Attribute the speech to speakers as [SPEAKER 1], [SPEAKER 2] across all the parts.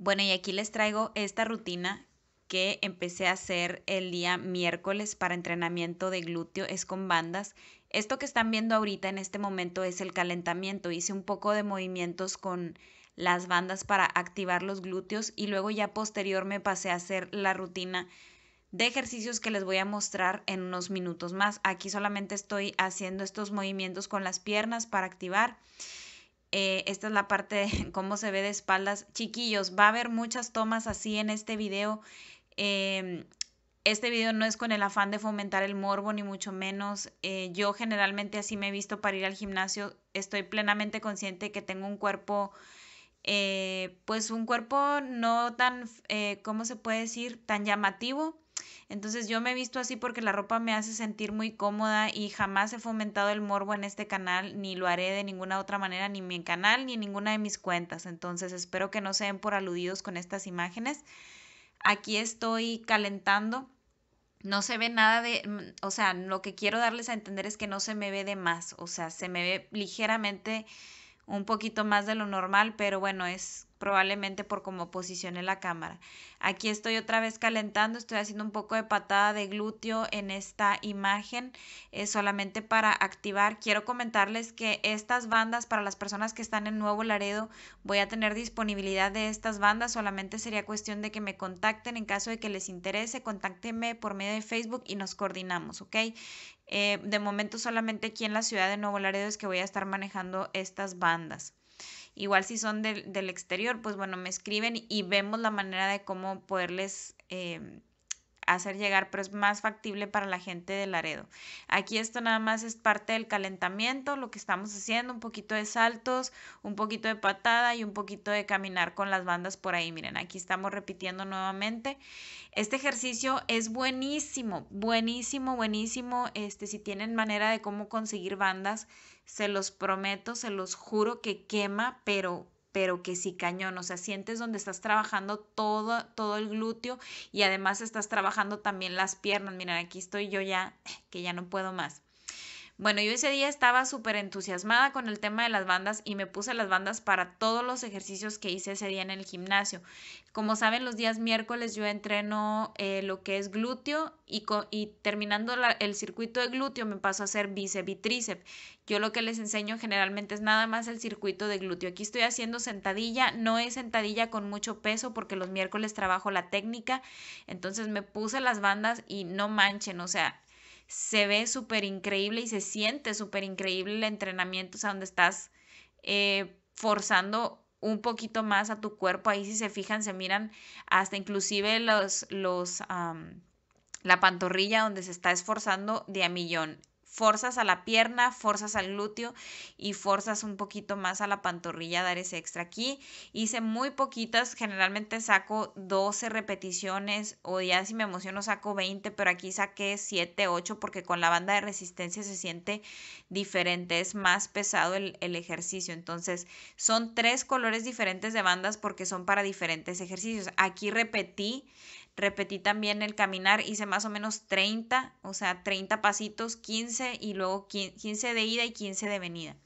[SPEAKER 1] Bueno, y aquí les traigo esta rutina que empecé a hacer el día miércoles para entrenamiento de glúteo, es con bandas. Esto que están viendo ahorita en este momento es el calentamiento. Hice un poco de movimientos con las bandas para activar los glúteos y luego ya posterior me pasé a hacer la rutina de ejercicios que les voy a mostrar en unos minutos más. Aquí solamente estoy haciendo estos movimientos con las piernas para activar. Eh, esta es la parte de cómo se ve de espaldas. Chiquillos, va a haber muchas tomas así en este video. Em, este video no es con el afán de fomentar el morbo, ni mucho menos. Eh, yo generalmente así me he visto para ir al gimnasio. Estoy plenamente consciente que tengo un cuerpo, eh, pues un cuerpo no tan, ¿cómo se puede decir?, tan llamativo entonces yo me he visto así porque la ropa me hace sentir muy cómoda y jamás he fomentado el morbo en este canal, ni lo haré de ninguna otra manera, ni en mi canal, ni en ninguna de mis cuentas. Entonces espero que no se den por aludidos con estas imágenes. Aquí estoy calentando. No se ve nada de, mm, o sea, lo que quiero darles a entender es que no se me ve de más, o sea, se me ve ligeramente un poquito más de lo normal, pero bueno, es probablemente por cómo posicioné la cámara. Aquí estoy otra vez calentando, estoy haciendo un poco de patada de glúteo en esta imagen, eh, solamente para activar. Quiero comentarles que estas bandas, para las personas que están en Nuevo Laredo, voy a tener disponibilidad de estas bandas, solamente sería cuestión de que me contacten en caso de que les interese, contáctenme por medio de Facebook y nos coordinamos, ¿ok? Eh, de momento solamente aquí en la ciudad de Nuevo Laredo es que voy a estar manejando estas bandas. Igual si son del, del exterior, pues bueno, me escriben y vemos la manera de cómo poderles em, hacer llegar, pero es más factible para la gente del Laredo. Aquí esto nada más es parte del calentamiento, lo que estamos haciendo, un poquito de saltos, un poquito de patada y un poquito de caminar con las bandas por ahí. Miren, aquí estamos repitiendo nuevamente. Este ejercicio es buenísimo, buenísimo, buenísimo. Este, si tienen manera de cómo conseguir bandas, se los prometo, se los juro que quema, pero pero que sí cañón, o sea, sientes donde estás trabajando todo, todo el glúteo y además estás trabajando también las piernas. Miren, aquí estoy yo ya, que ya no puedo más. Bueno, yo ese día estaba súper entusiasmada con el tema de las bandas y me puse las bandas para todos los ejercicios que hice ese día en el gimnasio. Como saben, los días miércoles yo entreno eh, lo que es glúteo y, y terminando el circuito de glúteo me paso a hacer bíceps y tríceps. Yo lo que les enseño generalmente es nada más el circuito de glúteo. Aquí estoy haciendo sentadilla, no es sentadilla con mucho peso porque los miércoles trabajo la técnica. Entonces me puse las bandas y no manchen, o sea, se ve súper increíble y se siente súper increíble el entrenamiento, o sea, donde estás eh, forzando un poquito más a tu cuerpo. Ahí si se fijan, se miran hasta inclusive los, los la pantorrilla donde se está esforzando de a millón forzas a la pierna, forzas al glúteo y forzas un poquito más a la pantorrilla dar ese extra aquí. Hice muy poquitas, generalmente saco 12 repeticiones o ya si me emociono saco 20, pero aquí saqué 7, 8 porque con la banda de resistencia se siente diferente, es más pesado el ejercicio. Entonces son tres colores diferentes de bandas porque son para diferentes ejercicios. Aquí repetí repetí también el caminar, hice más o menos 30, o sea, 30 pasitos, 15 y luego 15 de ida y 15 de venida.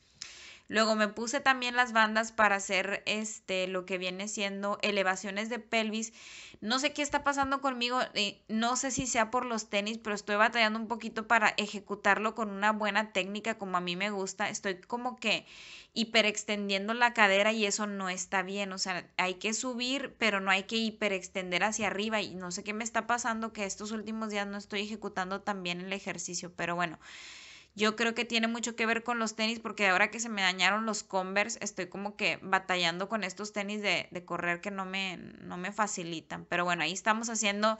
[SPEAKER 1] Luego me puse también las bandas para hacer este lo que viene siendo elevaciones de pelvis. No sé qué está pasando conmigo, eh, no sé si sea por los tenis, pero estoy batallando un poquito para ejecutarlo con una buena técnica como a mí me gusta. Estoy como que hiperextendiendo la cadera y eso no está bien. O sea, hay que subir, pero no hay que hiperextender hacia arriba. Y no sé qué me está pasando que estos últimos días no estoy ejecutando tan bien el ejercicio. Pero bueno, yo creo que tiene mucho que ver con los tenis porque ahora que se me dañaron los Converse, estoy como que batallando con estos tenis de, correr que no me, no me facilitan. Pero bueno, ahí estamos haciendo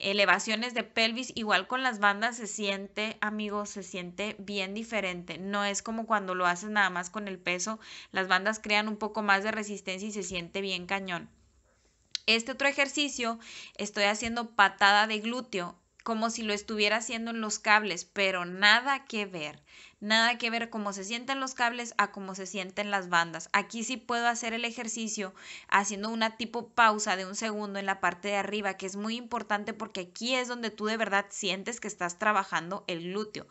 [SPEAKER 1] elevaciones de pelvis, igual con las bandas se siente, amigos, se siente bien diferente. No es como cuando lo haces nada más con el peso, las bandas crean un poco más de resistencia y se siente bien cañón. Este otro ejercicio estoy haciendo patada de glúteo como si lo estuviera haciendo en los cables, pero nada que ver. Nada que ver cómo se sienten los cables a cómo se sienten las bandas. Aquí sí puedo hacer el ejercicio haciendo una tipo pausa de un segundo en la parte de arriba, que es muy importante porque aquí es donde tú de verdad sientes que estás trabajando el glúteo.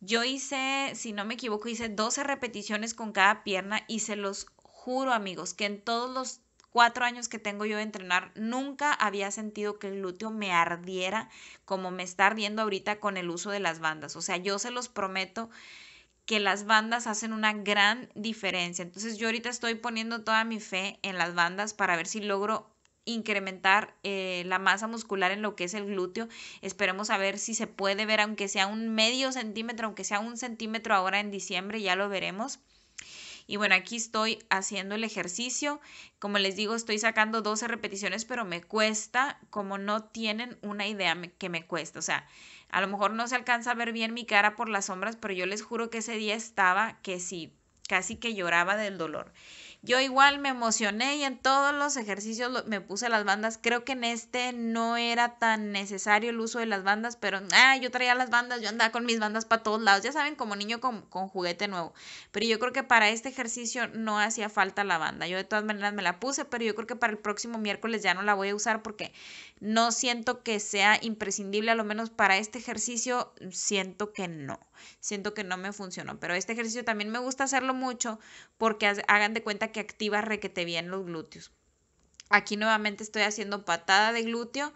[SPEAKER 1] Yo hice, si no me equivoco, hice 12 repeticiones con cada pierna y se los juro amigos que en todos los cuatro años que tengo yo de entrenar, nunca había sentido que el glúteo me ardiera como me está ardiendo ahorita con el uso de las bandas. O sea, yo se los prometo que las bandas hacen una gran diferencia. Entonces yo ahorita estoy poniendo toda mi fe en las bandas para ver si logro incrementar eh, la masa muscular en lo que es el glúteo. Esperemos a ver si se puede ver, aunque sea un medio centímetro, aunque sea un centímetro ahora en diciembre, ya lo veremos. Y bueno, aquí estoy haciendo el ejercicio. Como les digo, estoy sacando 12 repeticiones, pero me cuesta, como no tienen una idea que me cuesta. O sea, a lo mejor no se alcanza a ver bien mi cara por las sombras, pero yo les juro que ese día estaba que sí, casi que lloraba del dolor. Yo igual me emocioné y en todos los ejercicios me puse las bandas. Creo que en este no era tan necesario el uso de las bandas, pero ah, yo traía las bandas, yo andaba con mis bandas para todos lados. Ya saben, como niño con, con juguete nuevo. Pero yo creo que para este ejercicio no hacía falta la banda. Yo de todas maneras me la puse, pero yo creo que para el próximo miércoles ya no la voy a usar porque no siento que sea imprescindible, a lo menos para este ejercicio, siento que no, siento que no me funcionó, pero este ejercicio también me gusta hacerlo mucho porque hagan de cuenta que activa requete bien los glúteos. Aquí nuevamente estoy haciendo patada de glúteo.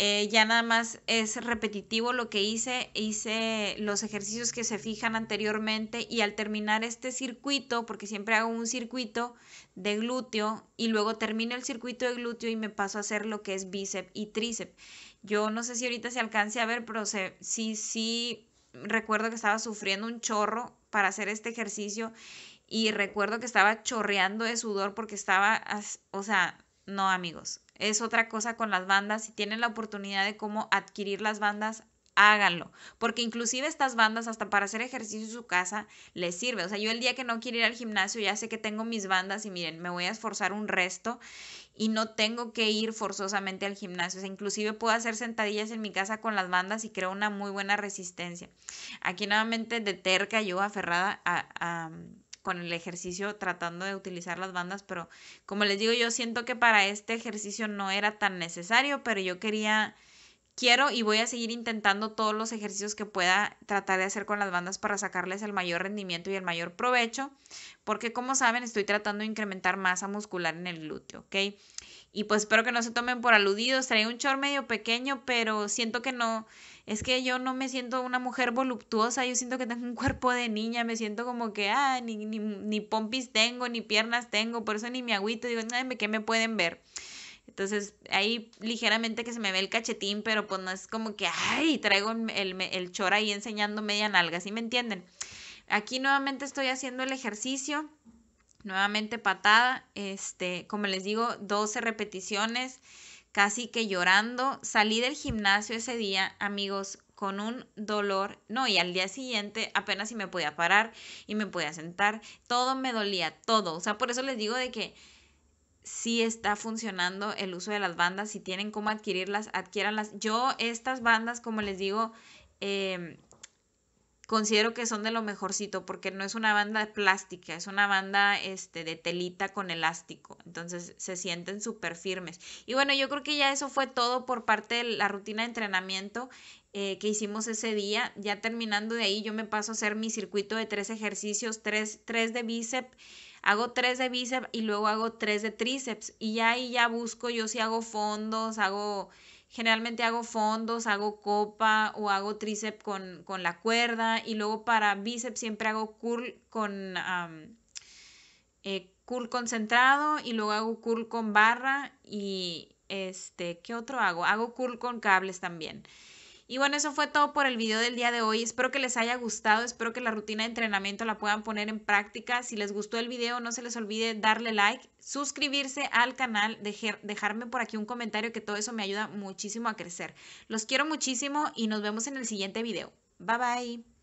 [SPEAKER 1] Eh, ya nada más es repetitivo lo que hice, hice los ejercicios que se fijan anteriormente y al terminar este circuito, porque siempre hago un circuito de glúteo y luego termino el circuito de glúteo y me paso a hacer lo que es bíceps y tríceps. Yo no sé si ahorita se alcance a ver, pero sí, sí recuerdo que estaba sufriendo un chorro para hacer este ejercicio y recuerdo que estaba chorreando de sudor porque estaba, o sea, no amigos, es otra cosa con las bandas, si tienen la oportunidad de cómo adquirir las bandas, háganlo, porque inclusive estas bandas hasta para hacer ejercicio en su casa les sirve. O sea, yo el día que no quiero ir al gimnasio ya sé que tengo mis bandas y miren, me voy a esforzar un resto y no tengo que ir forzosamente al gimnasio. O sea, inclusive puedo hacer sentadillas en mi casa con las bandas y creo una muy buena resistencia. Aquí nuevamente de terca yo aferrada a, a con el ejercicio tratando de utilizar las bandas, pero como les digo, yo siento que para este ejercicio no era tan necesario, pero yo quería, quiero y voy a seguir intentando todos los ejercicios que pueda tratar de hacer con las bandas para sacarles el mayor rendimiento y el mayor provecho, porque como saben, estoy tratando de incrementar masa muscular en el glúteo, ¿ok? Y pues espero que no se tomen por aludidos, Trae un short medio pequeño, pero siento que no es que yo no me siento una mujer voluptuosa, yo siento que tengo un cuerpo de niña, me siento como que, ah, ni, ni, ni pompis tengo, ni piernas tengo, por eso ni mi agüito, digo, ¿qué me pueden ver? Entonces, ahí ligeramente que se me ve el cachetín, pero pues no es como que, ay, traigo el, el, chor ahí enseñando media nalga, ¿sí me entienden? Aquí nuevamente estoy haciendo el ejercicio, nuevamente patada, este, como les digo, 12 repeticiones casi que llorando. Salí del gimnasio ese día, amigos, con un dolor, no, y al día siguiente apenas si me podía parar y me podía sentar, todo me dolía, todo. O sea, por eso les digo de que sí está funcionando el uso de las bandas, si tienen cómo adquirirlas, adquiéranlas. Yo estas bandas, como les digo, eh, considero que son de lo mejorcito porque no es una banda plástica, es una banda este, de telita con elástico, entonces se sienten súper firmes. Y bueno, yo creo que ya eso fue todo por parte de la rutina de entrenamiento eh, que hicimos ese día. Ya terminando de ahí, yo me paso a hacer mi circuito de tres ejercicios, tres, tres de bíceps hago tres de bíceps y luego hago tres de tríceps. Y ya ahí ya busco, yo si hago fondos, hago Generalmente hago fondos, hago copa o hago tríceps con, la cuerda y luego para bíceps siempre hago curl con... Eh, curl concentrado y luego hago curl con barra y este, ¿qué otro hago? Hago curl con cables también. Y bueno, eso fue todo por el video del día de hoy. Espero que les haya gustado, espero que la rutina de entrenamiento la puedan poner en práctica. Si les gustó el video, no se les olvide darle like, suscribirse al canal, dejarme por aquí un comentario que todo eso me ayuda muchísimo a crecer. Los quiero muchísimo y nos vemos en el siguiente video. Bye bye.